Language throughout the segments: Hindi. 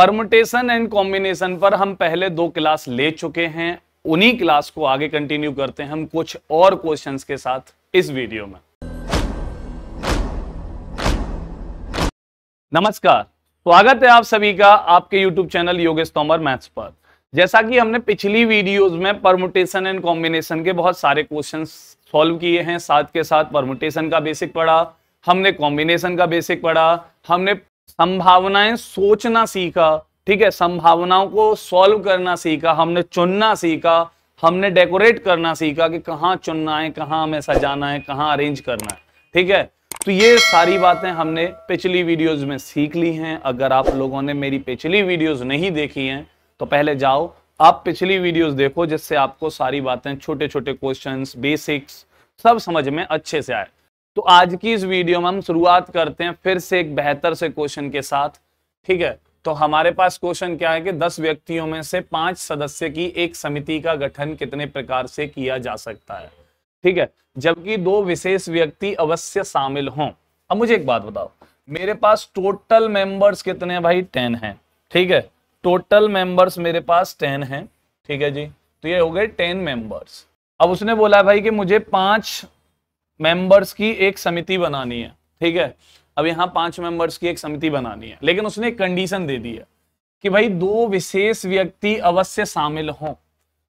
परमुटेशन एंड कॉम्बिनेशन पर हम पहले दो क्लास ले चुके हैं उन्हीं क्लास को आगे कंटिन्यू करते हैं हम कुछ और क्वेश्चंस के साथ इस वीडियो में नमस्कार स्वागत है आप सभी का आपके YouTube channel Yogesh Tomar maths पर जैसा कि हमने पिछली वीडियोस में परमुटेशन एंड कॉम्बिनेशन के बहुत सारे क्वेश्चन सॉल्व किए हैं साथ के साथ परमुटेशन का बेसिक पढ़ा हमने कॉम्बिनेशन का बेसिक पढ़ा हमने संभावनाएं सोचना सीखा ठीक है संभावनाओं को सॉल्व करना सीखा हमने चुनना सीखा हमने डेकोरेट करना सीखा कि कहाँ चुनना है कहाँ हमें सजाना है कहाँ अरेंज करना है ठीक है तो ये सारी बातें हमने पिछली वीडियोस में सीख ली हैं अगर आप लोगों ने मेरी पिछली वीडियोस नहीं देखी हैं तो पहले जाओ आप पिछली वीडियोस देखो जिससे आपको सारी बातें छोटे छोटे क्वेश्चंस बेसिक्स सब समझ में अच्छे से आए तो आज की इस वीडियो में हम शुरुआत करते हैं फिर से एक बेहतर से क्वेश्चन के साथ ठीक है तो हमारे पास क्वेश्चन क्या है कि दस व्यक्तियों में से पांच सदस्य की एक समिति का गठन कितने प्रकार से किया जा सकता है ठीक है जबकि दो विशेष व्यक्ति अवश्य शामिल हों अब मुझे एक बात बताओ मेरे पास टोटल मेंबर्स कितने हैं भाई टेन हैं ठीक है टोटल मेंबर्स मेरे पास टेन हैं ठीक है जी तो ये हो गए टेन मेंबर्स अब उसने बोला भाई कि मुझे पांच मेंबर्स की एक समिति बनानी है ठीक है अब यहाँ पांच मेंबर्स की एक समिति बनानी है लेकिन उसने एक कंडीशन दे दी है कि भाई दो विशेष व्यक्ति अवश्य शामिल हों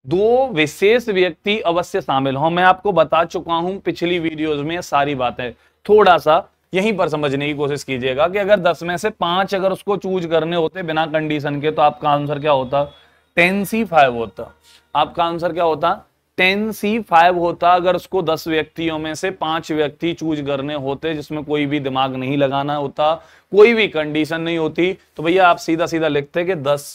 दो विशेष व्यक्ति अवश्य शामिल हों मैं आपको बता चुका हूं पिछली वीडियोस में सारी बातें थोड़ा सा यहीं पर समझने की कोशिश कीजिएगा कि अगर दस में से पांच अगर उसको चूज करने होते बिना कंडीशन के तो आपका आंसर क्या होता टेन सी फाइव होता आपका आंसर क्या होता टेन सी फाइव होता अगर उसको दस व्यक्तियों में से पांच व्यक्ति चूज करने होते जिसमें कोई भी दिमाग नहीं लगाना होता कोई भी कंडीशन नहीं होती तो भैया आप सीधा सीधा लिखते कि दस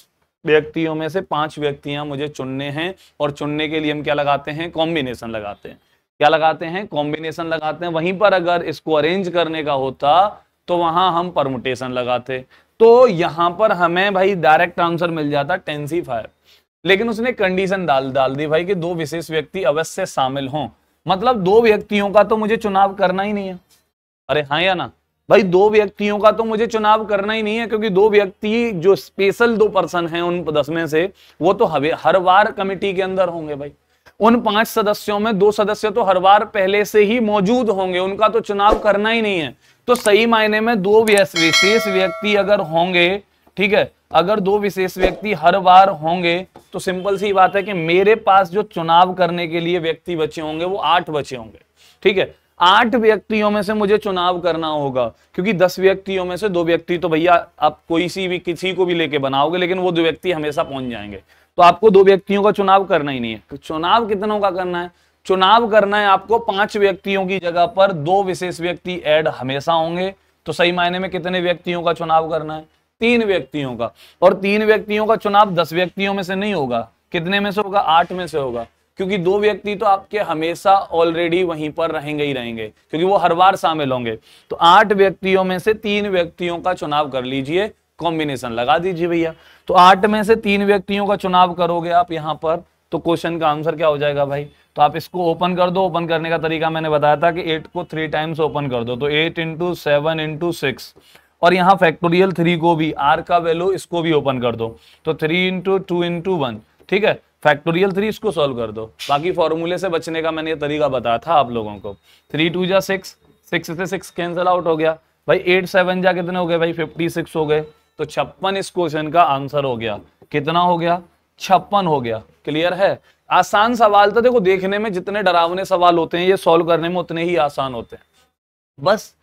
व्यक्तियों में से पांच व्यक्तियां मुझे चुनने हैं और चुनने के लिए हम क्या लगाते हैं कॉम्बिनेशन लगाते हैं क्या लगाते हैं कॉम्बिनेशन लगाते हैं वहीं पर अगर इसको अरेंज करने का होता तो वहां हम परमुटेशन लगाते तो यहां पर हमें भाई डायरेक्ट आंसर मिल जाता टेन सी फाइव लेकिन उसने कंडीशन डाल डाल दी भाई कि दो विशेष व्यक्ति अवश्य शामिल हों मतलब दो व्यक्तियों का तो मुझे चुनाव करना ही नहीं है अरे हाँ या ना भाई दो व्यक्तियों का तो मुझे चुनाव करना ही नहीं है क्योंकि दो व्यक्ति जो स्पेशल दो पर्सन हैं उन दस में से वो तो हर बार कमेटी के अंदर होंगे भाई उन पांच सदस्यों में दो सदस्य तो हर बार पहले से ही मौजूद होंगे उनका तो चुनाव करना ही नहीं है तो सही मायने में दो विशेष व्यक्ति अगर होंगे ठीक है अगर दो विशेष व्यक्ति हर बार होंगे तो सिंपल सी बात है कि मेरे पास जो चुनाव करने के लिए व्यक्ति बचे होंगे वो आठ बचे होंगे ठीक है आठ व्यक्तियों में से मुझे चुनाव करना होगा क्योंकि दस व्यक्तियों में से दो व्यक्ति तो भैया आप कोई सी भी किसी को भी लेके बनाओगे लेकिन वो दो व्यक्ति हमेशा पहुंच जाएंगे तो आपको दो व्यक्तियों का चुनाव करना ही नहीं है तो चुनाव कितनों का करना है चुनाव करना है आपको पांच व्यक्तियों की जगह पर दो विशेष व्यक्ति एड हमेशा होंगे तो सही मायने में कितने व्यक्तियों का चुनाव करना है तीन व्यक्तियों का और तीन व्यक्तियों का चुनाव दस व्यक्तियों में से नहीं होगा कितने में से होगा आठ में से होगा क्योंकि दो व्यक्ति तो आपके हमेशा ऑलरेडी वहीं पर रहेंगे ही रहेंगे क्योंकि वो हर बार शामिल होंगे तो आठ व्यक्तियों में से तीन व्यक्तियों का चुनाव कर लीजिए कॉम्बिनेशन लगा दीजिए भैया तो आठ में से तीन व्यक्तियों का चुनाव करोगे आप यहाँ पर तो क्वेश्चन का आंसर क्या हो जाएगा भाई तो आप इसको ओपन कर दो ओपन करने का तरीका मैंने बताया था कि एट को थ्री टाइम्स ओपन कर दो तो eight into seven into six और यहाँ फैक्टोरियल थ्री को भी आर का वैल्यू इसको भी ओपन कर दो तो three into two into one ठीक है फैक्टोरियल थ्री इसको सॉल्व कर दो बाकी फॉर्मूले से बचने का मैंने ये तरीका बताया था आप लोगों को थ्री टू जा सिक्स सिक्स से सिक्स कैंसिल आउट हो गया भाई एट सेवन जा कितने हो गए भाई फिफ्टी सिक्स हो गए तो छप्पन इस क्वेश्चन का आंसर हो गया कितना हो गया छप्पन हो गया क्लियर है आसान सवाल तो देखो देखने में जितने डरावने सवाल होते हैं ये सॉल्व करने में उतने ही आसान होते हैं बस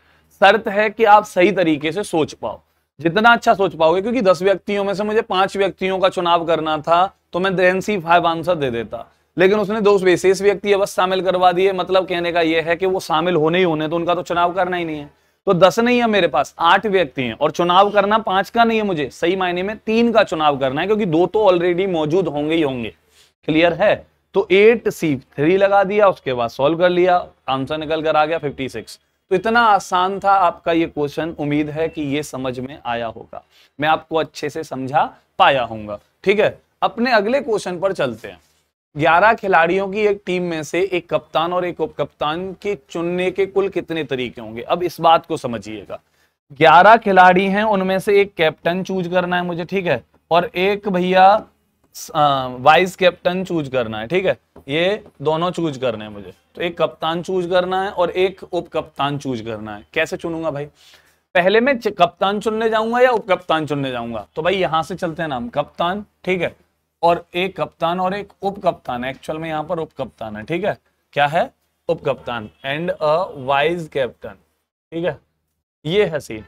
शर्त है कि आप सही तरीके से सोच पाओ जितना अच्छा सोच पाओगे क्योंकि दस व्यक्तियों में से मुझे पांच व्यक्तियों का चुनाव करना था तो मैं देन सी फाइव आंसर दे देता लेकिन उसने दो विशेष व्यक्ति अवश्य शामिल करवा दिए मतलब कहने का यह है कि वो शामिल होने ही होने तो उनका तो चुनाव करना ही नहीं है तो दस नहीं है मेरे पास आठ व्यक्ति हैं और चुनाव करना पांच का नहीं है मुझे सही मायने में तीन का चुनाव करना है क्योंकि दो तो ऑलरेडी मौजूद होंगे ही होंगे क्लियर है तो एट सी थ्री लगा दिया उसके बाद सॉल्व कर लिया आंसर निकल कर आ गया फिफ्टी सिक्स तो इतना आसान था आपका ये क्वेश्चन उम्मीद है कि ये समझ में आया होगा मैं आपको अच्छे से समझा पाया हूंगा ठीक है अपने अगले क्वेश्चन पर चलते हैं ग्यारह खिलाड़ियों की एक टीम में से एक कप्तान और एक उप कप्तान के चुनने के कुल कितने तरीके होंगे अब इस बात को समझिएगा ग्यारह खिलाड़ी हैं उनमें से एक कैप्टन चूज करना है मुझे ठीक है और एक भैया वाइस कैप्टन चूज करना है ठीक है ये दोनों चूज करने हैं मुझे तो एक कप्तान चूज करना है और एक उप कप्तान चूज करना है कैसे चुनूंगा भाई पहले मैं कप्तान चुनने जाऊंगा या उप कप्तान चुनने जाऊंगा तो भाई यहां से चलते हैं नाम कप्तान ठीक है और एक कप्तान और एक उप कप्तान एक्चुअल में यहां पर उप कप्तान है ठीक है क्या है उप कप्तान एंड अ वाइज कैप्टन ठीक है ये है सीन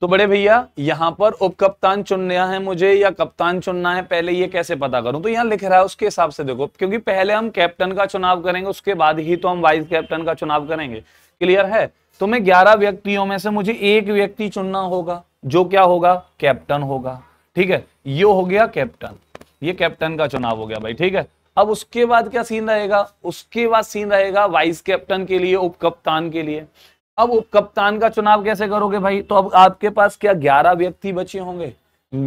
तो बड़े भैया यहां पर उप कप्तान चुनना है मुझे या कप्तान चुनना है पहले ये कैसे पता करूं तो यहां लिख रहा है उसके हिसाब से देखो क्योंकि पहले हम कैप्टन का चुनाव करेंगे उसके बाद ही तो हम वाइस कैप्टन का चुनाव करेंगे क्लियर है तो मैं ग्यारह व्यक्तियों में से मुझे एक व्यक्ति चुनना होगा जो क्या होगा कैप्टन होगा ठीक है ये हो गया कैप्टन ये कैप्टन का चुनाव हो गया भाई ठीक है अब उसके बाद क्या सीन रहेगा उसके बाद सीन रहेगा वाइस कैप्टन के लिए उप कप्तान के लिए अब कप्तान का चुनाव कैसे करोगे भाई तो अब आपके पास क्या ग्यारह व्यक्ति बचे होंगे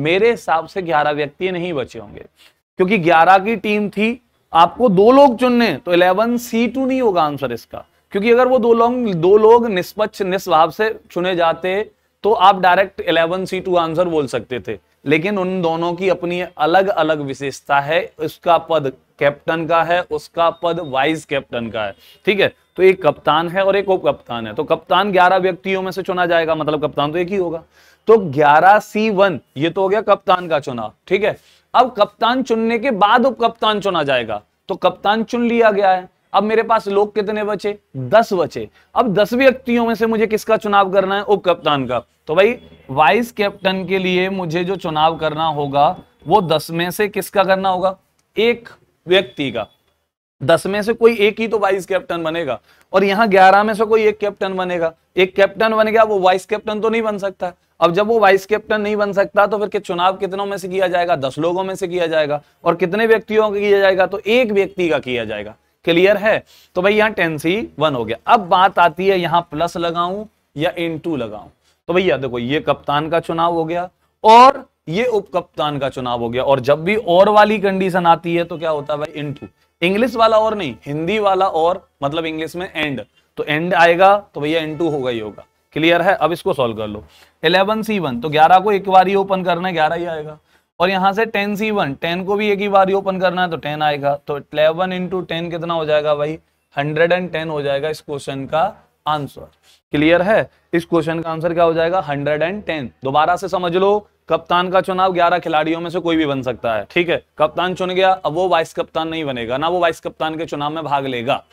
मेरे हिसाब से ग्यारह व्यक्ति नहीं बचे होंगे क्योंकि ग्यारह की टीम थी आपको दो लोग चुनने तो इलेवन सी टू नहीं होगा आंसर इसका क्योंकि अगर वो दो लोग दो लोग निष्पक्ष निस्वाब से चुने जाते तो आप direct eleven C two answer बोल सकते थे लेकिन उन दोनों की अपनी अलग अलग विशेषता है उसका पद कैप्टन का है उसका पद वाइस कैप्टन का है ठीक है तो एक कप्तान है और एक उप कप्तान है तो कप्तान ग्यारह व्यक्तियों में से चुना जाएगा मतलब कप्तान तो एक ही होगा तो ग्यारह सी वन ये तो हो गया कप्तान का चुनाव ठीक है अब कप्तान चुनने के बाद उप कप्तान चुना जाएगा तो कप्तान चुन लिया गया है अब मेरे पास लोग कितने बचे दस बचे अब दस व्यक्तियों में से मुझे किसका चुनाव करना है उप कप्तान का तो भाई वाइस कैप्टन के लिए मुझे जो चुनाव करना होगा वो दस में से किसका करना होगा एक व्यक्ति का दस में से कोई एक ही तो वाइस कैप्टन बनेगा और यहाँ ग्यारह में से कोई एक कैप्टन बनेगा एक कैप्टन बन गया वो वाइस कैप्टन तो नहीं बन सकता अब जब वो वाइस कैप्टन नहीं बन सकता तो फिर के चुनाव कितनों में से किया जाएगा दस लोगों में से किया जाएगा और कितने व्यक्तियों का किया जाएगा तो एक व्यक्ति का किया जाएगा क्लियर है तो भाई यहाँ टेन सी वन हो गया अब बात आती है यहाँ प्लस लगाऊं या इन टू लगाऊं तो भैया देखो ये कप्तान का चुनाव हो गया और ये उप कप्तान का चुनाव हो गया और जब भी और वाली कंडीशन आती है तो क्या होता है भाई इनटू इंग्लिश वाला और नहीं हिंदी वाला और मतलब इंग्लिश में एंड तो एंड आएगा तो भैया इनटू होगा ही होगा क्लियर है अब इसको सॉल्व कर लो इलेवन सी वन तो ग्यारह को एक बार ही ओपन करना है ग्यारह ही आएगा और यहां से टेन सी वन टेन को भी एक ही बार ही ओपन करना है तो टेन आएगा तो इलेवन इंटू टेन कितना हो जाएगा भाई हंड्रेड एंड टेन हो जाएगा इस क्वेश्चन का आंसर क्लियर है इस क्वेश्चन का आंसर क्या हो जाएगा हंड्रेड एंड टेन दोबारा से समझ लो कप्तान का चुनाव 11 खिलाड़ियों में से कोई भी बन सकता है ठीक है कप्तान चुन गया अब वो वाइस कप्तान नहीं बनेगा ना वो वाइस कप्तान के चुनाव में भाग लेगा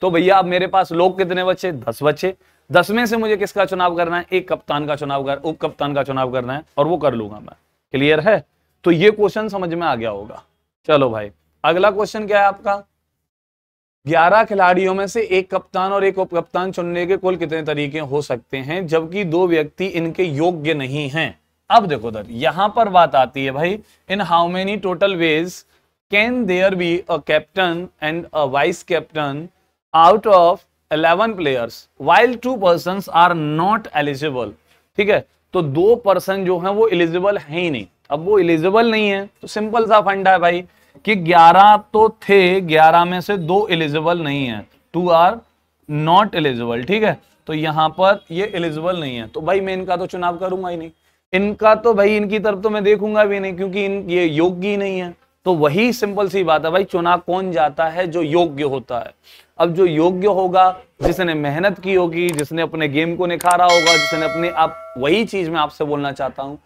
तो भैया अब मेरे पास लोग कितने बचे दस बचे दस में से मुझे किसका चुनाव करना है एक कप्तान का चुनाव कर उप कप्तान का चुनाव करना है और वो कर लूंगा मैं क्लियर है तो ये क्वेश्चन समझ में आ गया होगा चलो भाई अगला क्वेश्चन क्या है आपका ग्यारह खिलाड़ियों में से एक कप्तान और एक उप कप्तान चुनने के कुल कितने तरीके हो सकते हैं जबकि दो व्यक्ति इनके योग्य नहीं हैं अब देखो दर यहां पर बात आती है भाई in how many total ways can there be a captain and a vice captain out of 11 players while two person are not eligible ठीक है तो दो पर्सन जो है वो एलिजिबल है ही नहीं अब वो एलिजिबल नहीं है तो सिंपल सा फंडा है भाई कि 11 तो थे 11 में से दो एलिजिबल नहीं है टू आर नॉट एलिजिबल ठीक है तो यहां पर ये एलिजिबल नहीं है तो भाई मैं इनका तो चुनाव करूंगा ही नहीं इनका तो भाई इनकी तरफ तो मैं देखूंगा भी नहीं क्योंकि इन ये योग्य ही नहीं है तो वही सिंपल सी बात है भाई चुना कौन जाता है जो योग्य होता है अब जो योग्य होगा जिसने मेहनत की होगी जिसने अपने गेम को निखारा होगा जिसने अपने आप वही चीज मैं आपसे बोलना चाहता हूं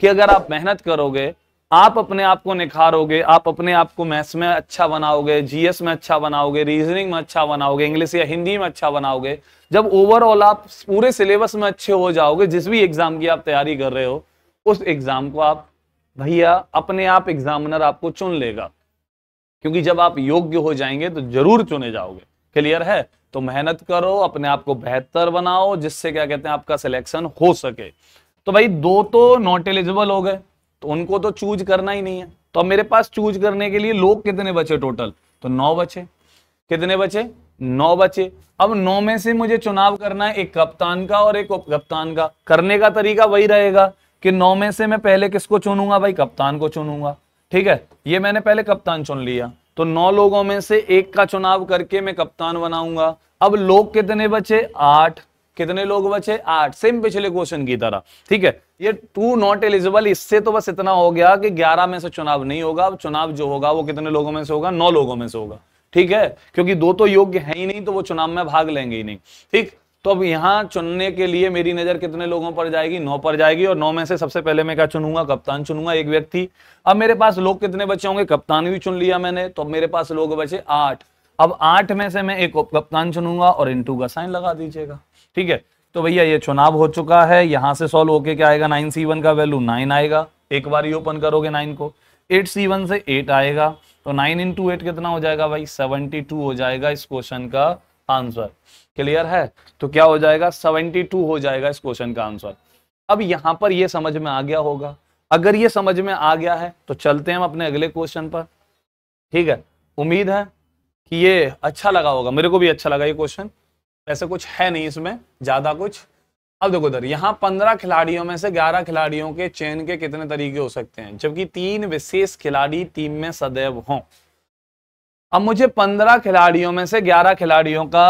कि अगर आप मेहनत करोगे आप अपने आप को निखारोगे आप अपने आप को मैथ्स में अच्छा बनाओगे जीएस में अच्छा बनाओगे रीजनिंग में अच्छा बनाओगे इंग्लिश या हिंदी में अच्छा बनाओगे जब ओवरऑल आप पूरे सिलेबस में अच्छे हो जाओगे जिस भी एग्जाम की आप तैयारी कर रहे हो उस एग्जाम को आप भैया अपने आप एग्जामिनर आपको चुन लेगा क्योंकि जब आप योग्य हो जाएंगे तो जरूर चुने जाओगे क्लियर है तो मेहनत करो अपने आप को बेहतर बनाओ जिससे क्या कहते हैं आपका सिलेक्शन हो सके तो भाई दो तो नॉट एलिजिबल हो गए तो उनको तो चूज करना ही नहीं है तो अब मेरे पास चूज करने के लिए लोग कितने बचे टोटल तो नौ बचे कितने बचे नौ बचे अब नौ में से मुझे चुनाव करना है एक कप्तान का और एक उप कप्तान का करने का तरीका वही रहेगा कि नौ में से मैं पहले किसको चुनूंगा भाई कप्तान को चुनूंगा ठीक है ये मैंने पहले कप्तान चुन लिया तो नौ लोगों में से एक का चुनाव करके मैं कप्तान बनाऊंगा अब लोग कितने बचे आठ कितने लोग बचे आठ सेम पिछले क्वेश्चन की तरह ठीक है ये टू नॉट एलिजिबल इससे तो बस इतना हो गया कि ग्यारह में से चुनाव नहीं होगा अब चुनाव जो होगा वो कितने लोगों में से होगा नौ लोगों में से होगा ठीक है क्योंकि दो तो योग्य है ही नहीं तो वो चुनाव में भाग लेंगे ही नहीं ठीक तो अब यहाँ चुनने के लिए मेरी नजर कितने लोगों पर जाएगी नौ पर जाएगी और नौ में से सबसे पहले मैं क्या चुनूंगा कप्तान चुनूंगा एक व्यक्ति अब मेरे पास लोग कितने बचे होंगे कप्तान भी चुन लिया मैंने तो मेरे पास लोग बचे आठ अब आठ में से मैं एक कप्तान चुनूंगा और इंटू का साइन लगा दीजिएगा ठीक है तो भैया ये चुनाव हो चुका है यहां से सॉल्व होके क्या आएगा नाइन सी वन का वैल्यू नाइन आएगा एक बार ही ओपन करोगे नाइन को एट सी वन से एट आएगा तो नाइन इंटू एट कितना हो जाएगा भाई सेवनटी टू हो जाएगा इस क्वेश्चन का आंसर क्लियर है तो क्या हो जाएगा सेवनटी टू हो जाएगा इस क्वेश्चन का आंसर अब यहां पर ये समझ में आ गया होगा अगर ये समझ में आ गया है तो चलते हैं हम अपने अगले क्वेश्चन पर ठीक है उम्मीद है कि ये अच्छा लगा होगा मेरे को भी अच्छा लगा ये क्वेश्चन ऐसे कुछ है नहीं इसमें ज़्यादा कुछ अब देखो उधर यहाँ पंद्रह खिलाड़ियों में से ग्यारह खिलाड़ियों के चयन के कितने तरीके हो सकते हैं जबकि तीन विशेष खिलाड़ी टीम में सदैव हों अब मुझे पंद्रह खिलाड़ियों में से ग्यारह खिलाड़ियों का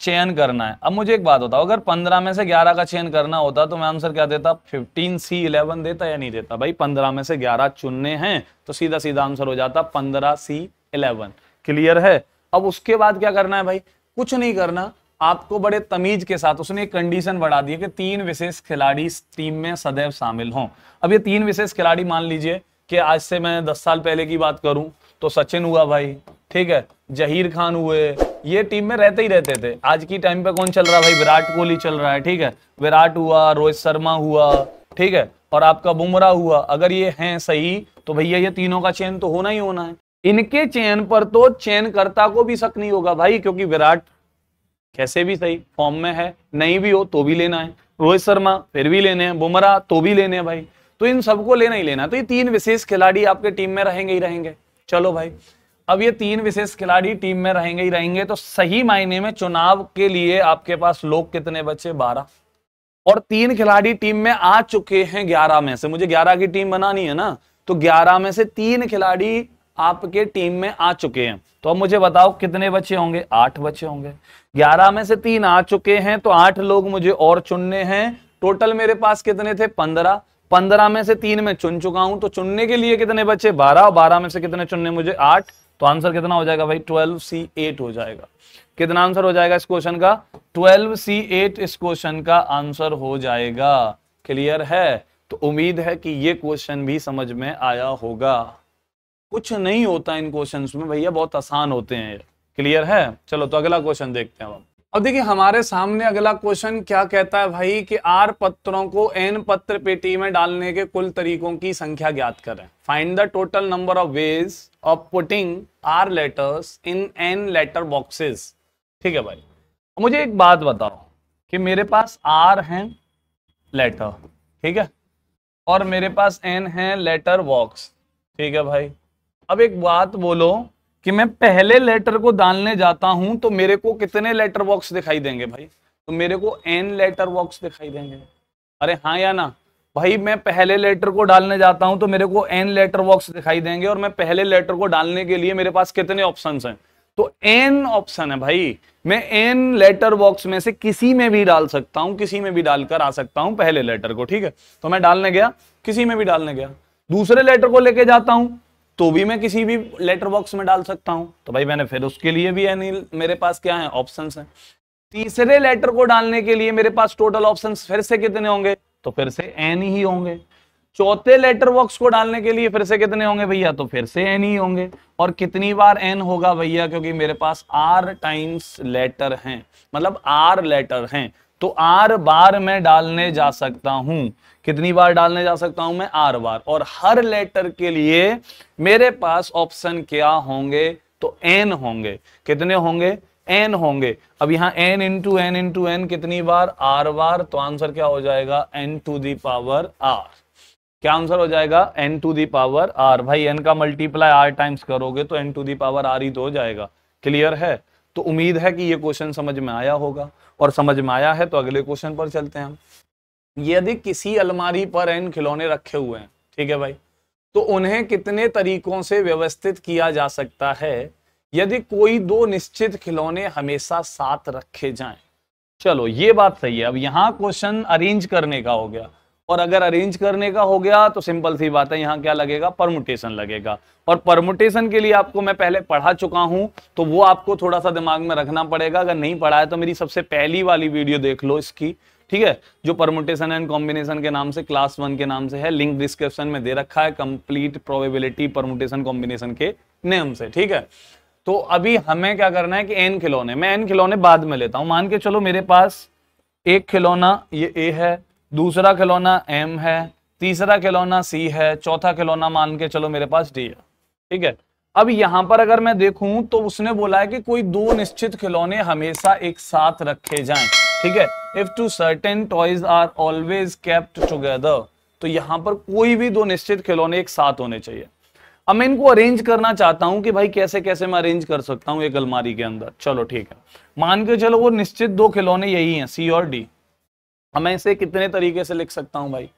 चयन करना है अब मुझे एक बात होता अगर पंद्रह में से ग्यारह का चयन करना होता तो मैं आंसर क्या देता फिफ्टीन सी इलेवन देता या नहीं देता भाई पंद्रह में से ग्यारह चुनने हैं तो सीधा सीधा आंसर हो जाता पंद्रह सी इलेवन क्लियर है अब उसके बाद क्या करना है भाई कुछ नहीं करना आपको बड़े तमीज के साथ उसने एक कंडीशन बढ़ा दी कि तीन विशेष खिलाड़ी टीम में सदैव शामिल हों अब ये तीन विशेष खिलाड़ी मान लीजिए कि आज से मैं दस साल पहले की बात करूं तो सचिन हुआ भाई ठीक है जहीर खान हुए ये टीम में रहते ही रहते थे आज की टाइम पे कौन चल रहा है भाई विराट कोहली चल रहा है ठीक है विराट हुआ रोहित शर्मा हुआ ठीक है और आपका बुमराह हुआ अगर ये हैं सही तो भैया ये तीनों का चयन तो होना ही होना है इनके चयन पर तो चयनकर्ता को भी शक नहीं होगा भाई क्योंकि विराट कैसे भी सही फॉर्म में है नहीं भी हो तो भी लेना है रोहित शर्मा फिर भी लेने हैं बुमराह तो भी लेने हैं भाई तो इन सबको लेना ही लेना तो ये तीन विशेष खिलाड़ी आपके टीम में रहेंगे ही रहेंगे चलो भाई अब ये तीन विशेष खिलाड़ी टीम में रहेंगे ही रहेंगे तो सही मायने में चुनाव के लिए आपके पास लोग कितने बचे बारह और तीन खिलाड़ी टीम में आ चुके हैं ग्यारह में से मुझे ग्यारह की टीम बनानी है ना तो ग्यारह में से तीन खिलाड़ी आपके टीम में आ चुके हैं तो अब मुझे बताओ कितने बच्चे होंगे आठ बच्चे होंगे ग्यारह में से तीन आ चुके हैं तो आठ लोग मुझे और चुनने हैं टोटल मेरे पास कितने थे पंद्रह पंद्रह में से तीन में चुन चुका हूं तो चुनने के लिए कितने बच्चे बारह और बारह में से कितने चुनने मुझे आठ तो आंसर कितना हो जाएगा भाई ट्वेल्व सी एट हो जाएगा कितना आंसर हो जाएगा इस क्वेश्चन का ट्वेल्व सी एट इस क्वेश्चन का आंसर हो जाएगा क्लियर है तो उम्मीद है कि ये क्वेश्चन भी समझ में आया होगा कुछ नहीं होता इन क्वेश्चन में भैया बहुत आसान होते हैं क्लियर है चलो तो अगला क्वेश्चन देखते हैं हम अब देखिए हमारे सामने अगला क्वेश्चन क्या कहता है भाई कि आर पत्रों को एन पत्र पेटी में डालने के कुल तरीकों की संख्या ज्ञात करें find the total number of ways of putting r letters in n letter boxes ठीक है भाई मुझे एक बात बताओ कि मेरे पास आर है लेटर ठीक है और मेरे पास एन है लेटर बॉक्स ठीक है भाई अब एक बात बोलो कि मैं पहले लेटर को डालने जाता हूं तो मेरे को कितने लेटर बॉक्स दिखाई देंगे भाई तो मेरे को एन लेटर बॉक्स दिखाई देंगे अरे हाँ या ना भाई मैं पहले लेटर को डालने जाता हूं तो मेरे को एन लेटर बॉक्स दिखाई देंगे और मैं पहले लेटर को डालने के लिए मेरे पास कितने ऑप्शन हैं तो एन ऑप्शन है भाई मैं एन लेटर बॉक्स में से किसी में भी डाल सकता हूं किसी में भी डालकर आ सकता हूं पहले लेटर को ठीक है तो मैं डालने गया किसी में भी डालने गया दूसरे लेटर को लेके जाता हूं तो भी मैं किसी भी लेटर बॉक्स में डाल सकता हूं तो भाई मैंने फिर उसके लिए भी यानी मेरे पास क्या है ऑप्शन है तीसरे लेटर को डालने के लिए मेरे पास टोटल ऑप्शन फिर से कितने होंगे तो फिर से एन ही होंगे चौथे लेटर बॉक्स को डालने के लिए फिर से कितने होंगे भैया तो फिर से एन ही होंगे और कितनी बार एन होगा भैया क्योंकि मेरे पास आर टाइम्स लेटर हैं मतलब आर लेटर हैं तो आर बार में डालने जा सकता हूं कितनी बार डालने जा सकता हूं मैं आर बार और हर लेटर के लिए मेरे पास ऑप्शन क्या होंगे तो एन होंगे कितने होंगे एन होंगे अब यहां n into n into n कितनी बार आर बार तो आंसर क्या हो जाएगा n to the power r क्या आंसर हो जाएगा n to the power r भाई एन का मल्टीप्लाई आर टाइम्स करोगे तो n to the power r ही तो हो जाएगा क्लियर है तो उम्मीद है कि ये क्वेश्चन समझ में आया होगा और समझ में आया है तो अगले क्वेश्चन पर चलते हैं हम यदि किसी अलमारी पर एन खिलौने रखे हुए हैं ठीक है भाई तो उन्हें कितने तरीकों से व्यवस्थित किया जा सकता है यदि कोई दो निश्चित खिलौने हमेशा साथ रखे जाएं चलो ये बात सही है अब यहाँ क्वेश्चन अरेंज करने का हो गया और अगर अरेंज करने का हो गया तो सिंपल सी बात है यहाँ क्या लगेगा परमुटेशन लगेगा और परमुटेशन के लिए आपको मैं पहले पढ़ा चुका हूं तो वो आपको थोड़ा सा दिमाग में रखना पड़ेगा अगर नहीं पढ़ा है तो मेरी सबसे पहली वाली वीडियो देख लो इसकी ठीक है जो परमुटेशन एंड कॉम्बिनेशन के नाम से क्लास वन के नाम से है लिंक डिस्क्रिप्शन में दे रखा है कंप्लीट प्रोबेबिलिटी परमुटेशन कॉम्बिनेशन के नेम से ठीक है तो अभी हमें क्या करना है कि एन खिलौने मैं एन खिलौने बाद में लेता हूं मान के चलो मेरे पास एक खिलौना ये ए है दूसरा खिलौना एम है तीसरा खिलौना सी है चौथा खिलौना मान के चलो मेरे पास डी है ठीक है अब यहां पर अगर मैं देखूं तो उसने बोला है कि कोई दो निश्चित खिलौने हमेशा एक साथ रखे जाएं ठीक है if two certain toys are always kept together तो यहां पर कोई भी दो निश्चित खिलौने एक साथ होने चाहिए अब मैं इनको अरेंज करना चाहता हूं कि भाई कैसे कैसे मैं अरेंज कर सकता हूं एक अलमारी के अंदर चलो ठीक है मान के चलो वो निश्चित दो खिलौने यही है सी और डी मैं इसे कितने तरीके से लिख सकता हूं भाई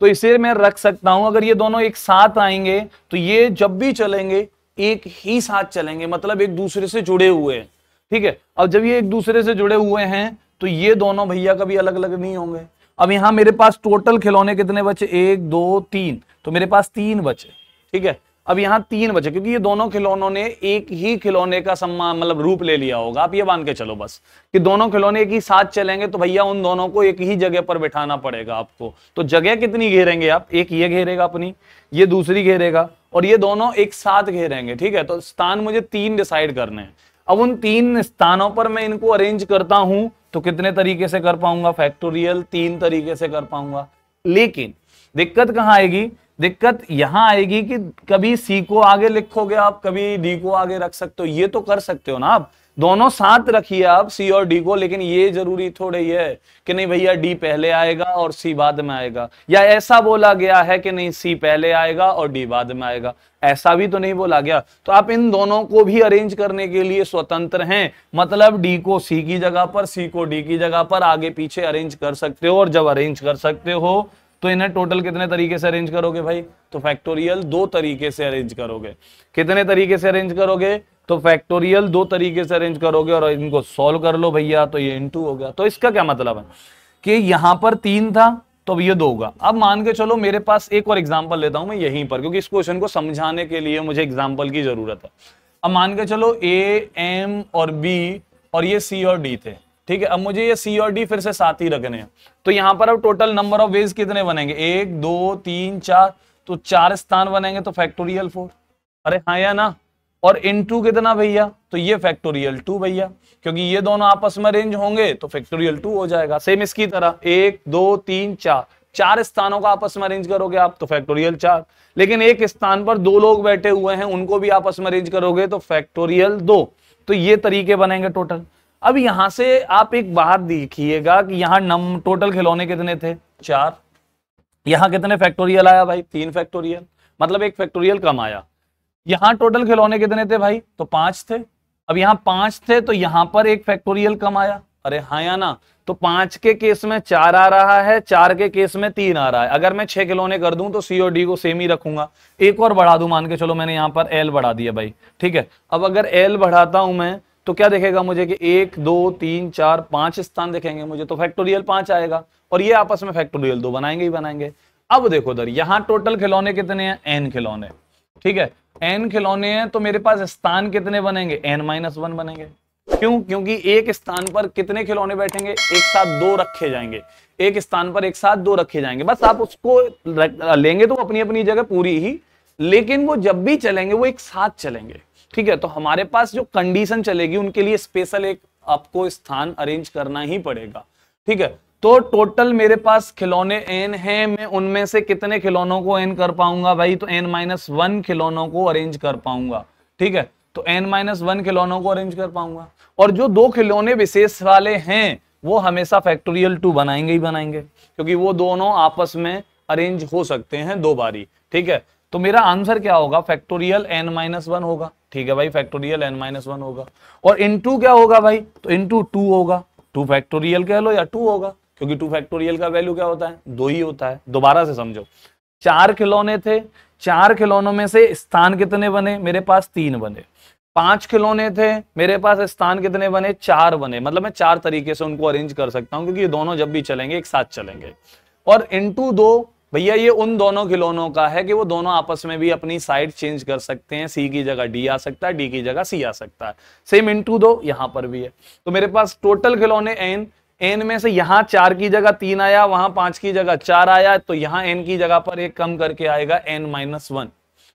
तो इसे मैं रख सकता हूं अगर ये दोनों एक साथ आएंगे तो ये जब भी चलेंगे एक ही साथ चलेंगे मतलब एक दूसरे से जुड़े हुए हैं ठीक है अब जब ये एक दूसरे से जुड़े हुए हैं तो ये दोनों भैया कभी अलग अलग नहीं होंगे अब यहाँ मेरे पास टोटल खिलौने कितने बचे एक दो तीन तो मेरे पास तीन बचे ठीक है अब यहां तीन बचे क्योंकि ये दोनों खिलौनों ने एक ही खिलौने का सम्मान मतलब रूप ले लिया होगा आप ये मान के चलो बस कि दोनों खिलौने एक ही साथ चलेंगे तो भैया उन दोनों को एक ही जगह पर बैठाना पड़ेगा आपको तो जगह कितनी घेरेंगे आप एक ये घेरेगा अपनी ये दूसरी घेरेगा और ये दोनों एक साथ घेरेंगे ठीक है तो स्थान मुझे तीन डिसाइड करने हैं अब उन तीन स्थानों पर मैं इनको अरेंज करता हूं तो कितने तरीके से कर पाऊंगा फैक्टोरियल तीन तरीके से कर पाऊंगा लेकिन दिक्कत कहां आएगी दिक्कत यहां आएगी कि कभी सी को आगे लिखोगे आप कभी डी को आगे रख सकते हो ये तो कर सकते हो ना आप दोनों साथ रखिए आप सी और डी को लेकिन ये जरूरी थोड़ी ही है कि नहीं भैया डी पहले आएगा और सी बाद में आएगा या ऐसा बोला गया है कि नहीं सी पहले आएगा और डी बाद में आएगा ऐसा भी तो नहीं बोला गया तो आप इन दोनों को भी अरेंज करने के लिए स्वतंत्र हैं मतलब डी को सी की जगह पर सी को डी की जगह पर आगे पीछे अरेंज कर सकते हो और जब अरेंज कर सकते हो तो इन्हें टोटल कितने तरीके से अरेंज करोगे भाई तो फैक्टोरियल दो तरीके से अरेंज करोगे कितने तरीके से अरेंज करोगे तो फैक्टोरियल दो तरीके से अरेंज करोगे और इनको सॉल्व कर लो भैया तो ये इंटू हो गया तो इसका क्या मतलब है कि यहां पर तीन था तो ये दो होगा अब मान के चलो मेरे पास एक और एग्जाम्पल लेता हूं मैं यहीं पर क्योंकि इस क्वेश्चन को समझाने के लिए मुझे एग्जाम्पल की जरूरत है अब मान के चलो ए एम और बी और ये सी और डी थे ठीक है अब मुझे ये सी और डी फिर से साथ ही रखने हैं तो यहाँ पर अब टोटल नंबर ऑफ वेज कितने बनेंगे एक दो तीन चार तो चार स्थान बनेंगे तो फैक्टोरियल फोर अरे हाँ या ना और इन टू कितना भैया तो ये फैक्टोरियल टू भैया क्योंकि ये दोनों आपस में रेंज होंगे तो फैक्टोरियल टू हो जाएगा सेम इसकी तरह एक दो तीन चार चार स्थानों का आपस में अरेंज करोगे आप तो फैक्टोरियल चार लेकिन एक स्थान पर दो लोग बैठे हुए हैं उनको भी आपस में अरेंज करोगे तो फैक्टोरियल दो तो ये तरीके बनेंगे टोटल अब यहां से आप एक बाहर देखिएगा कि यहां नम टोटल खिलौने कितने थे चार यहां कितने फैक्टोरियल आया भाई तीन फैक्टोरियल मतलब एक फैक्टोरियल कम आया यहां टोटल खिलौने कितने थे भाई तो पांच थे अब यहाँ पांच थे तो यहाँ पर एक फैक्टोरियल कम आया अरे हाँ या ना तो पांच के केस में चार आ रहा है चार के केस में तीन आ रहा है अगर मैं छह खिलौने कर दूं तो सी और डी को सेम ही रखूंगा एक और बढ़ा दू मान के चलो मैंने यहां पर एल बढ़ा दिया भाई ठीक है अब अगर एल बढ़ाता हूं मैं तो क्या देखेगा मुझे कि एक दो तीन चार पांच स्थान देखेंगे मुझे तो फैक्टोरियल पांच आएगा और ये आपस में फैक्टोरियल दो बनाएंगे ही बनाएंगे अब देखो दर यहाँ टोटल खिलौने कितने हैं एन खिलौने ठीक है एन खिलौने हैं तो मेरे पास स्थान कितने बनेंगे एन माइनस वन बनेंगे क्यों क्योंकि एक स्थान पर कितने खिलौने बैठेंगे एक साथ दो रखे जाएंगे एक स्थान पर एक साथ दो रखे जाएंगे बस आप उसको लेंगे तो अपनी अपनी जगह पूरी ही लेकिन वो जब भी चलेंगे वो एक साथ चलेंगे ठीक है तो हमारे पास जो कंडीशन चलेगी उनके लिए स्पेशल एक आपको स्थान अरेंज करना ही पड़ेगा ठीक है तो टोटल मेरे पास खिलौने एन हैं मैं उनमें से कितने खिलौनों को एन कर पाऊंगा भाई तो एन माइनस वन खिलौनों को अरेंज कर पाऊंगा ठीक है तो एन माइनस वन खिलौनों को अरेंज कर पाऊंगा और जो दो खिलौने विशेष वाले हैं वो हमेशा फैक्टोरियल टू बनाएंगे ही बनाएंगे क्योंकि वो दोनों आपस में अरेंज हो सकते हैं दो बारी ठीक है तो मेरा आंसर क्या होगा फैक्टोरियल एन माइनस वन होगा ठीक है भाई फैक्टोरियल एन माइनस वन होगा और इनटू क्या होगा भाई तो इनटू टू होगा टू फैक्टोरियल कह लो या टू होगा क्योंकि टू फैक्टोरियल का वैल्यू क्या होता है दो ही होता है दोबारा से समझो चार खिलौने थे चार खिलौनों में से स्थान कितने बने मेरे पास तीन बने पांच खिलौने थे मेरे पास स्थान कितने बने चार बने मतलब मैं चार तरीके से उनको अरेंज कर सकता हूं क्योंकि ये दोनों जब भी चलेंगे एक साथ चलेंगे और इनटू दो भैया ये उन दोनों खिलौनों का है कि वो दोनों आपस में भी अपनी साइड चेंज कर सकते हैं सी की जगह डी आ सकता है डी की जगह सी आ सकता है सेम टू दो यहाँ पर भी है तो मेरे पास टोटल खिलौने एन एन में से यहाँ चार की जगह तीन आया वहां पांच की जगह चार आया तो यहाँ एन की जगह पर एक कम करके आएगा एन माइनस वन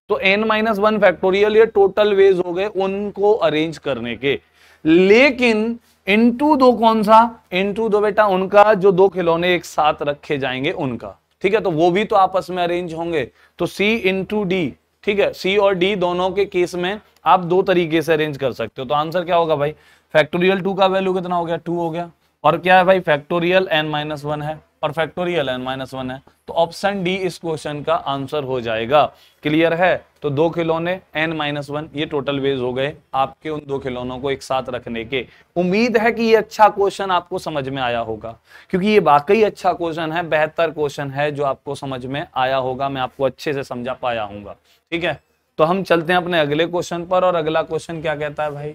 तो एन माइनस वन फैक्टोरियल ये टोटल वेज हो गए उनको अरेंज करने के लेकिन इंटू दो कौन सा इंटू दो बेटा उनका जो दो खिलौने एक साथ रखे जाएंगे उनका ठीक है तो वो भी तो आपस में अरेंज होंगे तो सी इंटू डी ठीक है सी और डी दोनों के केस में आप दो तरीके से अरेंज कर सकते हो तो आंसर क्या होगा भाई फैक्टोरियल टू का वैल्यू कितना हो गया टू हो गया और क्या है भाई फैक्टोरियल एन माइनस वन है फैक्टोरियल एन माइनस वन है तो ऑप्शन डी इस क्वेश्चन का आंसर हो जाएगा क्लियर है तो दो खिलौने एन माइनस वन ये टोटल वेज हो गए आपके उन दो खिलौनों को एक साथ रखने के उम्मीद है कि ये अच्छा क्वेश्चन आपको समझ में आया होगा क्योंकि ये वाकई अच्छा क्वेश्चन है बेहतर क्वेश्चन है जो आपको समझ में आया होगा मैं आपको अच्छे से समझा पाया हूँ ठीक है तो हम चलते हैं अपने अगले क्वेश्चन पर और अगला क्वेश्चन क्या कहता है भाई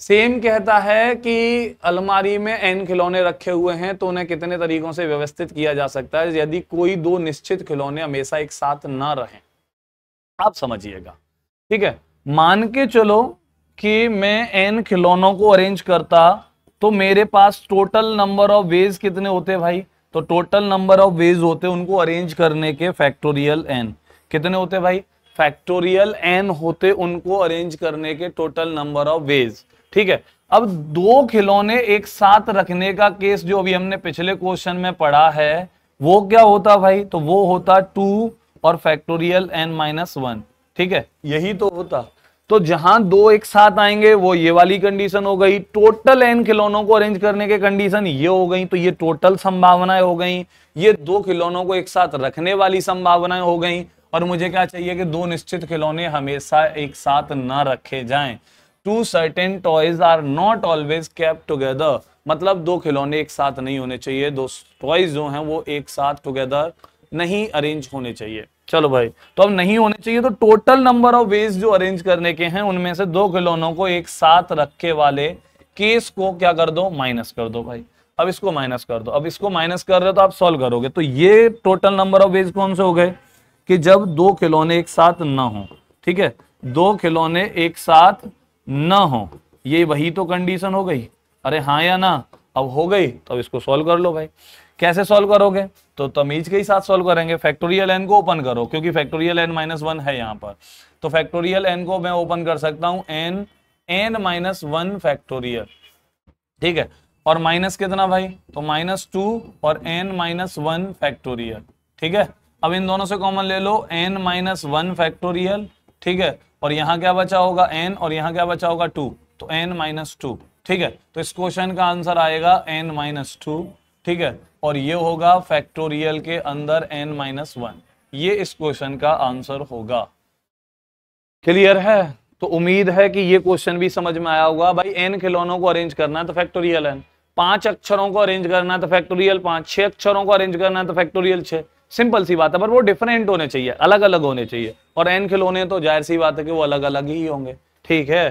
सेम कहता है कि अलमारी में एन खिलौने रखे हुए हैं तो उन्हें कितने तरीकों से व्यवस्थित किया जा सकता है यदि कोई दो निश्चित खिलौने हमेशा एक साथ ना रहें आप समझिएगा ठीक है मान के चलो कि मैं एन खिलौनों को अरेंज करता तो मेरे पास टोटल नंबर ऑफ वेज कितने होते भाई तो टोटल नंबर ऑफ वेज होते उनको अरेंज करने के फैक्टोरियल एन कितने होते भाई फैक्टोरियल एन होते उनको अरेंज करने के टोटल नंबर ऑफ वेज ठीक है अब दो खिलौने एक साथ रखने का केस जो अभी हमने पिछले क्वेश्चन में पढ़ा है वो क्या होता भाई तो वो होता टू और फैक्टोरियल एन माइनस वन ठीक है यही तो होता तो जहां दो एक साथ आएंगे वो ये वाली कंडीशन हो गई टोटल एन खिलौनों को अरेंज करने के कंडीशन ये हो गई तो ये टोटल संभावनाएं हो गई ये दो खिलौनों को एक साथ रखने वाली संभावनाएं हो गई और मुझे क्या चाहिए कि दो निश्चित खिलौने हमेशा एक साथ ना रखे जाएं two certain toys are not always kept together मतलब दो खिलौने एक साथ नहीं होने चाहिए दो टॉयज जो हैं वो एक साथ टुगेदर नहीं अरेंज होने चाहिए चलो भाई तो अब नहीं होने चाहिए तो टोटल नंबर ऑफ वेज जो अरेंज करने के हैं उनमें से दो खिलौनों को एक साथ रखे वाले केस को क्या कर दो माइनस कर दो भाई अब इसको माइनस कर दो अब इसको माइनस कर रहे हो तो आप सॉल्व करोगे तो ये टोटल नंबर ऑफ वेज कौन से हो गए कि जब दो खिलौने एक साथ ना हो ठीक है दो खिलौने एक साथ ना हो ये वही तो कंडीशन हो गई अरे हाँ या ना अब हो गई तो अब इसको सॉल्व कर लो भाई कैसे सॉल्व करोगे तो तमीज के ही साथ सॉल्व करेंगे फैक्टोरियल एन को ओपन करो क्योंकि फैक्टोरियल एन माइनस वन है यहाँ पर तो फैक्टोरियल एन को मैं ओपन कर सकता हूँ n n minus one factorial ठीक है और माइनस कितना भाई तो माइनस टू और एन माइनस वन फैक्टोरियल ठीक है अब इन दोनों से कॉमन ले लो एन माइनस वन फैक्टोरियल ठीक है और यहाँ क्या बचा होगा एन और यहाँ क्या बचा होगा टू तो एन माइनस टू ठीक है तो इस क्वेश्चन का आंसर आएगा एन माइनस टू ठीक है और ये होगा फैक्टोरियल के अंदर एन माइनस वन ये इस क्वेश्चन का आंसर होगा क्लियर है तो उम्मीद है कि ये क्वेश्चन भी समझ में आया होगा भाई एन खिलौनों को अरेंज करना है तो फैक्टोरियल एन पांच अक्षरों को अरेंज करना है तो फैक्टोरियल पांच छह अक्षरों को अरेंज करना है तो फैक्टोरियल छह सिंपल सी बात है पर वो डिफरेंट होने चाहिए अलग अलग होने चाहिए और एन खिलौने तो जाहिर सी बात है कि वो अलग अलग ही होंगे ठीक है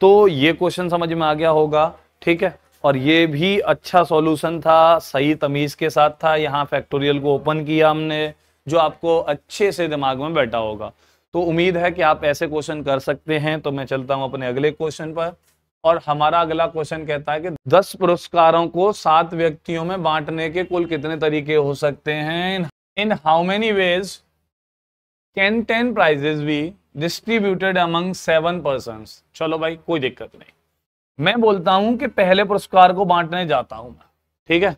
तो ये क्वेश्चन समझ में आ गया होगा ठीक है और ये भी अच्छा सॉल्यूशन था सही तमीज के साथ था यहाँ फैक्टोरियल को ओपन किया हमने जो आपको अच्छे से दिमाग में बैठा होगा तो उम्मीद है कि आप ऐसे क्वेश्चन कर सकते हैं तो मैं चलता हूँ अपने अगले क्वेश्चन पर और हमारा अगला क्वेश्चन कहता है कि दस पुरस्कारों को सात व्यक्तियों में बांटने के कुल कितने तरीके हो सकते हैं in how many ways can 10 prizes be distributed among seven person चलो भाई कोई दिक्कत नहीं मैं बोलता हूं कि पहले पुरस्कार को बांटने जाता हूं मैं ठीक है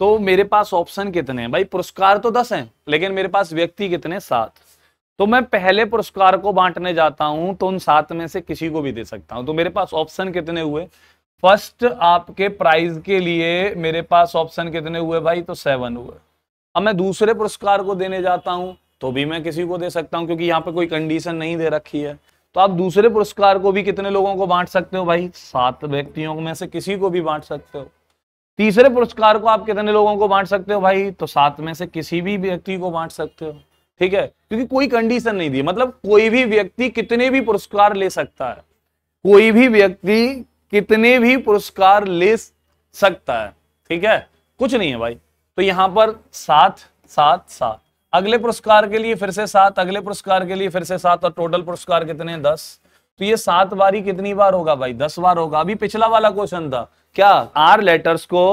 तो मेरे पास ऑप्शन कितने हैं भाई पुरस्कार तो दस हैं लेकिन मेरे पास व्यक्ति कितने सात तो मैं पहले पुरस्कार को बांटने जाता हूं तो उन सात में से किसी को भी दे सकता हूं तो मेरे पास ऑप्शन कितने हुए फर्स्ट आपके प्राइज के लिए मेरे पास ऑप्शन कितने हुए भाई तो सेवन हुए अब मैं दूसरे पुरस्कार को देने जाता हूं तो भी मैं किसी को दे सकता हूं क्योंकि यहाँ पे कोई कंडीशन नहीं दे रखी है तो आप दूसरे पुरस्कार को भी कितने लोगों को बांट सकते हो भाई सात व्यक्तियों में से किसी को भी बांट सकते हो तीसरे पुरस्कार को आप कितने लोगों को बांट सकते हो भाई तो सात में से किसी भी व्यक्ति को बांट सकते हो ठीक है क्योंकि कोई कंडीशन नहीं दी मतलब कोई भी व्यक्ति कितने भी पुरस्कार ले सकता है कोई भी व्यक्ति कितने भी पुरस्कार ले सकता है ठीक है कुछ नहीं है भाई तो यहां पर सात सात सात अगले पुरस्कार के लिए फिर से सात अगले पुरस्कार के लिए फिर से सात और टोटल पुरस्कार कितने दस तो ये सात बारी कितनी बार होगा भाई दस बार होगा अभी पिछला वाला क्वेश्चन था क्या आर लेटर्स को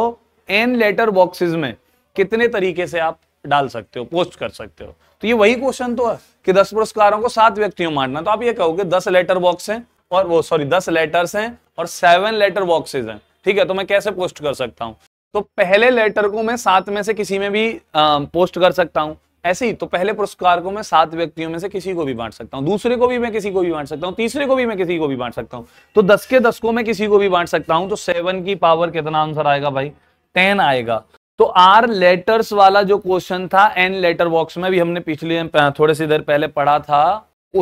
एन लेटर बॉक्सेस में कितने तरीके से आप डाल सकते हो पोस्ट कर सकते हो तो ये वही क्वेश्चन तो है कि दस पुरस्कारों को सात व्यक्तियों मारना तो आप ये कहोगे दस लेटर बॉक्स है और वो सॉरी दस लेटर्स हैं और सेवन लेटर बॉक्सेज हैं ठीक है तो मैं कैसे पोस्ट कर सकता हूँ तो पहले लेटर को मैं सात में से किसी में भी आ, पोस्ट कर सकता हूं ऐसे ही तो पहले पुरस्कार को मैं सात व्यक्तियों में से किसी को भी बांट सकता हूं दूसरे को भी मैं किसी को भी बांट सकता हूं तीसरे को भी मैं किसी को भी बांट सकता हूं तो दस के दस को मैं किसी को भी बांट सकता हूं तो सेवन की पावर कितना आंसर आएगा भाई टेन आएगा तो आर लेटर्स वाला जो क्वेश्चन था एन लेटर बॉक्स में भी हमने पिछले थोड़े से देर पहले पढ़ा था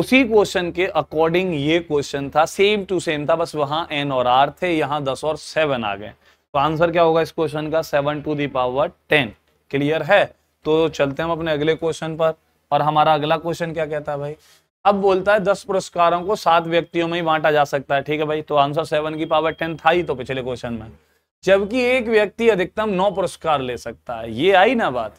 उसी क्वेश्चन के अकॉर्डिंग ये क्वेश्चन था सेम टू सेम था बस वहां एन और आर थे यहां दस और सेवन आ गए तो आंसर क्या होगा इस क्वेश्चन का seven to the power ten clear है तो चलते हैं हम अपने अगले क्वेश्चन पर और हमारा अगला क्वेश्चन क्या कहता है भाई अब बोलता है दस पुरस्कारों को सात व्यक्तियों में ही बांटा जा सकता है ठीक है भाई तो आंसर सेवन की पावर टेन था ही तो पिछले क्वेश्चन में जबकि एक व्यक्ति अधिकतम नौ पुरस्कार ले सकता है ये आई ना बात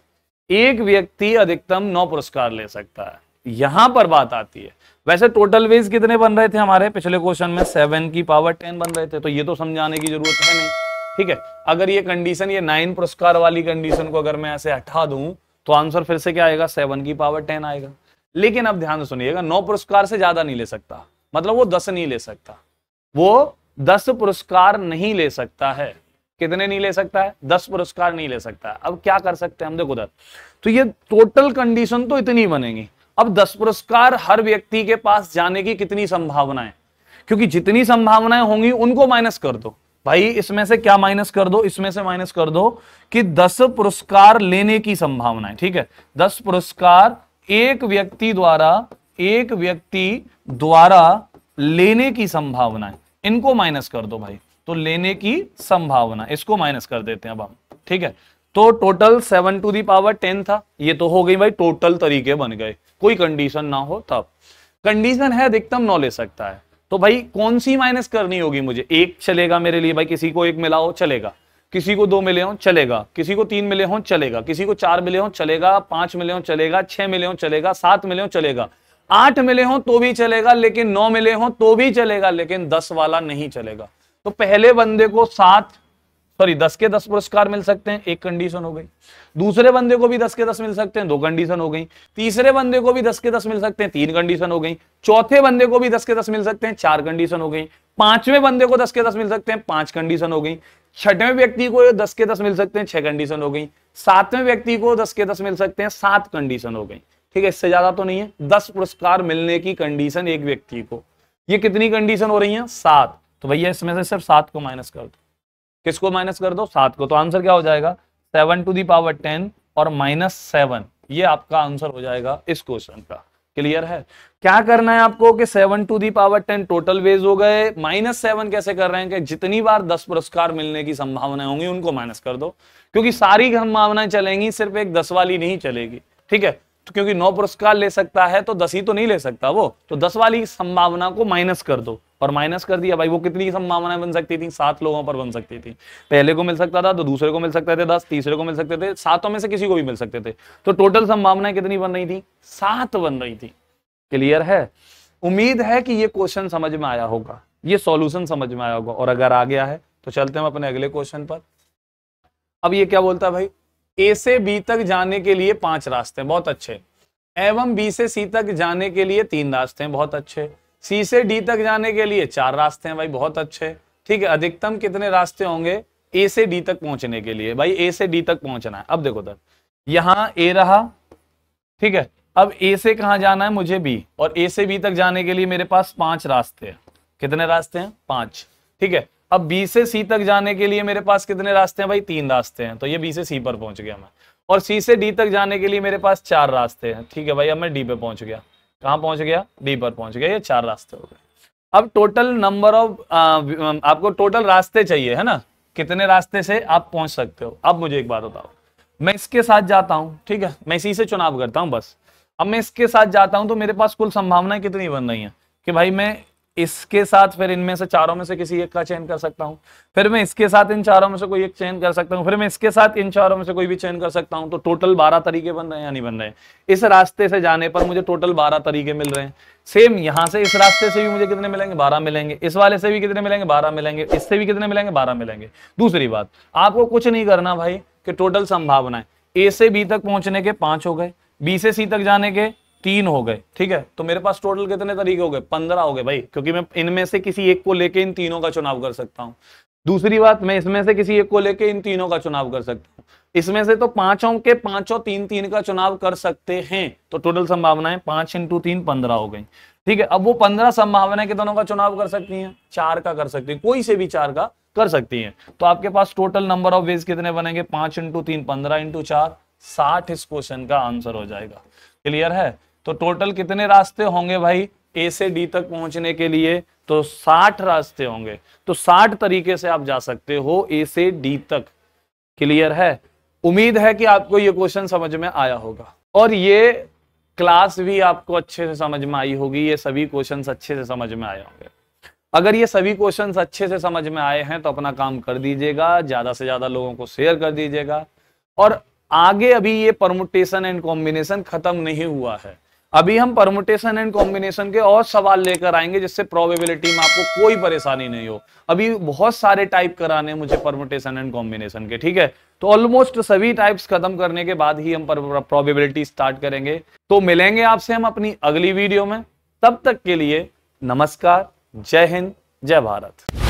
एक व्यक्ति अधिकतम नौ पुरस्कार ले सकता है यहां पर बात आती है वैसे टोटल वेज कितने बन रहे थे हमारे पिछले क्वेश्चन में सेवन की पावर टेन बन रहे थे तो ये तो समझाने की जरूरत है नहीं ठीक है अगर ये कंडीशन ये नाइन पुरस्कार वाली कंडीशन को अगर मैं ऐसे हटा दूं तो आंसर फिर से क्या आएगा सेवन की पावर टेन आएगा लेकिन अब ध्यान सुनिएगा नौ पुरस्कार से ज्यादा नहीं ले सकता मतलब वो दस नहीं ले सकता वो दस पुरस्कार नहीं ले सकता है कितने नहीं ले सकता है दस पुरस्कार नहीं ले सकता है अब क्या कर सकते हैं हम देखो उधर तो ये टोटल कंडीशन तो इतनी बनेगी अब दस पुरस्कार हर व्यक्ति के पास जाने की कितनी संभावनाएं क्योंकि जितनी संभावनाएं होंगी उनको माइनस कर दो भाई इसमें से क्या माइनस कर दो इसमें से माइनस कर दो कि दस पुरस्कार लेने की संभावना है ठीक है दस पुरस्कार एक व्यक्ति द्वारा एक व्यक्ति द्वारा लेने की संभावना है इनको माइनस कर दो भाई तो लेने की संभावना इसको माइनस कर देते हैं अब हम ठीक है तो total seven to the power ten था ये तो हो गई भाई टोटल तरीके बन गए कोई कंडीशन ना हो तब कंडीशन है अधिकतम नौ ले सकता है तो भाई कौन सी माइनस करनी होगी मुझे एक चलेगा मेरे लिए भाई किसी को एक मिला हो चलेगा किसी को दो मिले हों चलेगा किसी को तीन मिले हों चलेगा किसी को चार मिले हों चलेगा पांच मिले हों चलेगा छह मिले हों चलेगा सात मिले हों चलेगा आठ मिले हों तो भी चलेगा लेकिन नौ मिले हों तो भी चलेगा लेकिन दस वाला नहीं चलेगा तो पहले बंदे को सात सॉरी दस के दस पुरस्कार मिल सकते हैं एक कंडीशन हो गई दूसरे बंदे को भी दस के दस मिल सकते हैं दो कंडीशन हो गई तीसरे बंदे को भी दस के दस मिल सकते हैं तीन कंडीशन हो गई चौथे बंदे को भी दस के दस मिल सकते हैं चार कंडीशन हो गई पांचवें बंदे को दस के दस मिल सकते हैं पांच कंडीशन हो गई छठवें व्यक्ति को दस के दस मिल सकते हैं छह कंडीशन हो गई सातवें व्यक्ति को दस के दस मिल सकते हैं सात कंडीशन हो गई ठीक है इससे ज्यादा तो नहीं है दस पुरस्कार मिलने की कंडीशन एक व्यक्ति को ये कितनी कंडीशन हो रही है सात तो भैया इसमें से सिर्फ सात को माइनस कर दो किसको माइनस कर दो सात को तो आंसर क्या हो जाएगा seven to the power ten और माइनस सेवन ये आपका आंसर हो जाएगा इस क्वेश्चन का क्लियर है क्या करना है आपको कि seven to the power ten total ways हो गए माइनस सेवन कैसे कर रहे हैं कि जितनी बार दस पुरस्कार मिलने की संभावनाएं होंगी उनको माइनस कर दो क्योंकि सारी संभावनाएं चलेंगी सिर्फ एक दस वाली नहीं चलेगी ठीक है तो क्योंकि नौ पुरस्कार ले सकता है तो दस ही तो नहीं ले सकता वो तो दस वाली संभावना को माइनस कर दो और माइनस कर दिया भाई वो कितनी संभावनाएं बन सकती थी सात लोगों पर बन सकती थी पहले को मिल सकता था तो दूसरे को मिल सकते थे दस तीसरे को मिल सकते थे सातों में से किसी को भी मिल सकते थे तो टोटल संभावनाएं कितनी बन रही थी सात बन रही थी क्लियर है उम्मीद है कि ये क्वेश्चन समझ में आया होगा ये सॉल्यूशन समझ में आया होगा और अगर आ गया है तो चलते हम अपने अगले क्वेश्चन पर अब ये क्या बोलता है भाई ए से बी तक जाने के लिए पांच रास्ते बहुत अच्छे एवं बी से सी तक जाने के लिए तीन रास्ते हैं बहुत अच्छे सी से डी तक जाने के लिए चार रास्ते हैं भाई बहुत अच्छे ठीक है अधिकतम कितने रास्ते होंगे ए से डी तक पहुंचने के लिए भाई ए से डी तक पहुंचना है अब देखो तक यहां ए रहा ठीक है अब ए से कहा जाना है मुझे बी और ए से बी तक जाने के लिए मेरे पास पांच रास्ते हैं कितने रास्ते हैं पांच ठीक है अब बी से सी तक जाने के लिए मेरे पास कितने रास्ते हैं भाई तीन रास्ते हैं तो ये बी से सी पर पहुंच गया मैं और सी से डी तक जाने के लिए मेरे पास चार रास्ते हैं ठीक है भाई अब मैं डी पे पहुंच गया कहाँ पहुंच गया डी पर पहुंच गया ये चार रास्ते हो गए अब टोटल नंबर ऑफ आपको टोटल रास्ते चाहिए है ना कितने रास्ते से आप पहुंच सकते हो अब मुझे एक बात बताओ मैं इसके साथ जाता हूँ ठीक है मैं इसी से चुनाव करता हूँ बस अब मैं इसके साथ जाता हूँ तो मेरे पास कुल संभावनाएं कितनी बन रही है कि भाई मैं इसके साथ फिर इनमें से चारों में से किसी एक का चयन कर सकता हूं फिर मैं इसके साथ इन चारों में से कोई एक चयन कर सकता हूं फिर मैं इसके साथ इन चारों में से कोई भी चयन कर सकता हूं तो टोटल बारह तरीके बन रहे हैं या नहीं बन रहे हैं इस रास्ते से जाने पर मुझे टोटल बारह तरीके मिल रहे हैं सेम यहां से इस रास्ते से भी मुझे कितने मिलेंगे बारह मिलेंगे इस वाले से भी कितने मिलेंगे बारह मिलेंगे इससे भी कितने मिलेंगे बारह मिलेंगे दूसरी बात आपको कुछ नहीं करना भाई कि टोटल संभावनाएं ए से बी तक पहुंचने के पांच हो गए बी से सी तक जाने के तीन हो गए ठीक है तो मेरे पास टोटल कितने तरीके हो गए पंद्रह हो गए भाई क्योंकि मैं इनमें से किसी एक को लेके इन तीनों का चुनाव कर सकता हूँ दूसरी बात मैं इसमें से किसी एक को लेके इन तीनों का चुनाव कर सकता हूँ इसमें से तो पांचों के पांचों तीन तीन का चुनाव कर सकते हैं तो टोटल संभावनाएं पांच इंटू तीन पंद्रह हो गई ठीक है अब वो पंद्रह संभावनाएं कितनों का चुनाव कर सकती हैं चार का कर सकती है कोई से भी चार का कर सकती हैं तो आपके पास टोटल नंबर ऑफ वेज कितने बनेंगे पांच इंटू तीन पंद्रह इंटू चार साठ इस क्वेश्चन का आंसर हो जाएगा क्लियर है तो टोटल कितने रास्ते होंगे भाई ए से डी तक पहुंचने के लिए तो 60 रास्ते होंगे तो 60 तरीके से आप जा सकते हो ए से डी तक क्लियर है उम्मीद है कि आपको ये क्वेश्चन समझ में आया होगा और ये क्लास भी आपको अच्छे से समझ में आई होगी ये सभी क्वेश्चन अच्छे से समझ में आए होंगे अगर ये सभी क्वेश्चन अच्छे से समझ में आए हैं तो अपना काम कर दीजिएगा ज्यादा से ज्यादा लोगों को शेयर कर दीजिएगा और आगे अभी ये परमुटेशन एंड कॉम्बिनेशन खत्म नहीं हुआ है अभी हम परमुटेशन एंड कॉम्बिनेशन के और सवाल लेकर आएंगे जिससे प्रोबेबिलिटी में आपको कोई परेशानी नहीं हो अभी बहुत सारे टाइप कराने मुझे परमुटेशन एंड कॉम्बिनेशन के ठीक है तो ऑलमोस्ट सभी टाइप्स खत्म करने के बाद ही हम प्रोबेबिलिटी स्टार्ट करेंगे तो मिलेंगे आपसे हम अपनी अगली वीडियो में तब तक के लिए नमस्कार जय हिंद जय भारत